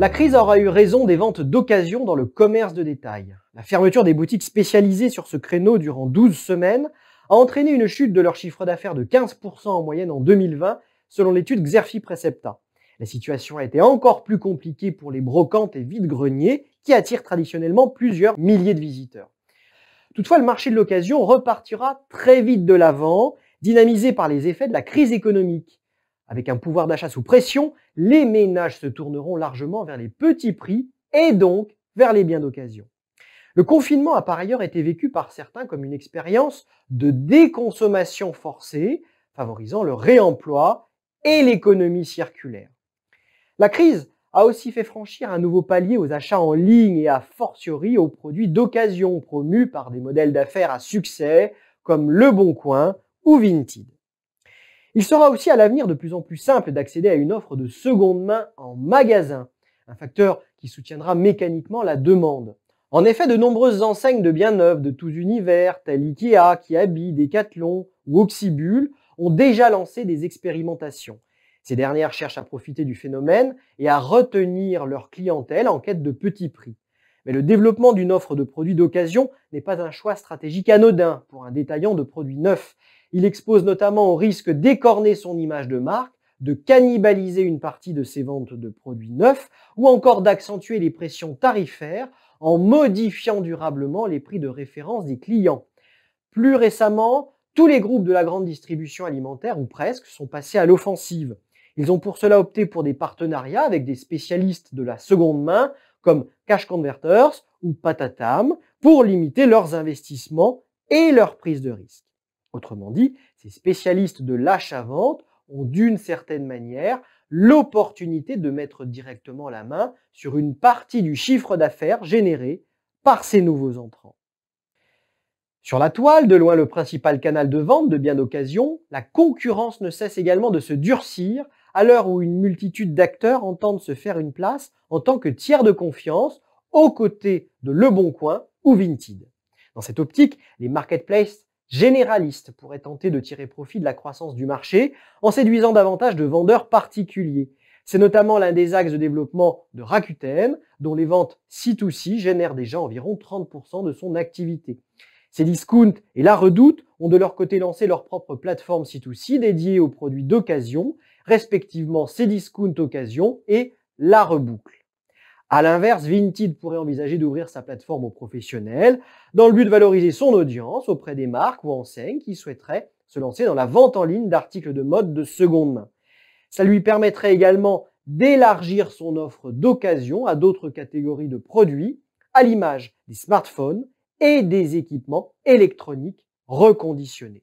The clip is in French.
La crise aura eu raison des ventes d'occasion dans le commerce de détail. La fermeture des boutiques spécialisées sur ce créneau durant 12 semaines a entraîné une chute de leur chiffre d'affaires de 15% en moyenne en 2020, selon l'étude Xerfi Precepta. La situation a été encore plus compliquée pour les brocantes et vides-greniers, qui attirent traditionnellement plusieurs milliers de visiteurs. Toutefois, le marché de l'occasion repartira très vite de l'avant, dynamisé par les effets de la crise économique. Avec un pouvoir d'achat sous pression, les ménages se tourneront largement vers les petits prix et donc vers les biens d'occasion. Le confinement a par ailleurs été vécu par certains comme une expérience de déconsommation forcée, favorisant le réemploi et l'économie circulaire. La crise a aussi fait franchir un nouveau palier aux achats en ligne et à fortiori aux produits d'occasion promus par des modèles d'affaires à succès comme Le Bon Coin ou Vinted. Il sera aussi à l'avenir de plus en plus simple d'accéder à une offre de seconde main en magasin, un facteur qui soutiendra mécaniquement la demande. En effet, de nombreuses enseignes de biens neufs de tous univers, telles Ikea, Kiabi, Decathlon ou Oxybul, ont déjà lancé des expérimentations. Ces dernières cherchent à profiter du phénomène et à retenir leur clientèle en quête de petits prix. Mais le développement d'une offre de produits d'occasion n'est pas un choix stratégique anodin pour un détaillant de produits neufs. Il expose notamment au risque d'écorner son image de marque, de cannibaliser une partie de ses ventes de produits neufs ou encore d'accentuer les pressions tarifaires en modifiant durablement les prix de référence des clients. Plus récemment, tous les groupes de la grande distribution alimentaire, ou presque, sont passés à l'offensive. Ils ont pour cela opté pour des partenariats avec des spécialistes de la seconde main, comme Cash Converters ou Patatam, pour limiter leurs investissements et leurs prises de risque. Autrement dit, ces spécialistes de l'achat-vente ont d'une certaine manière l'opportunité de mettre directement la main sur une partie du chiffre d'affaires généré par ces nouveaux entrants. Sur la toile, de loin le principal canal de vente de biens d'occasion, la concurrence ne cesse également de se durcir à l'heure où une multitude d'acteurs entendent se faire une place en tant que tiers de confiance aux côtés de Leboncoin ou Vinted. Dans cette optique, les marketplaces généraliste pourrait tenter de tirer profit de la croissance du marché en séduisant davantage de vendeurs particuliers. C'est notamment l'un des axes de développement de Rakuten, dont les ventes C2C génèrent déjà environ 30% de son activité. Cdiscount et La Redoute ont de leur côté lancé leur propre plateforme C2C dédiée aux produits d'occasion, respectivement Cdiscount Occasion et La Reboucle. À l'inverse, Vinted pourrait envisager d'ouvrir sa plateforme aux professionnels dans le but de valoriser son audience auprès des marques ou enseignes qui souhaiteraient se lancer dans la vente en ligne d'articles de mode de seconde main. Ça lui permettrait également d'élargir son offre d'occasion à d'autres catégories de produits, à l'image des smartphones et des équipements électroniques reconditionnés.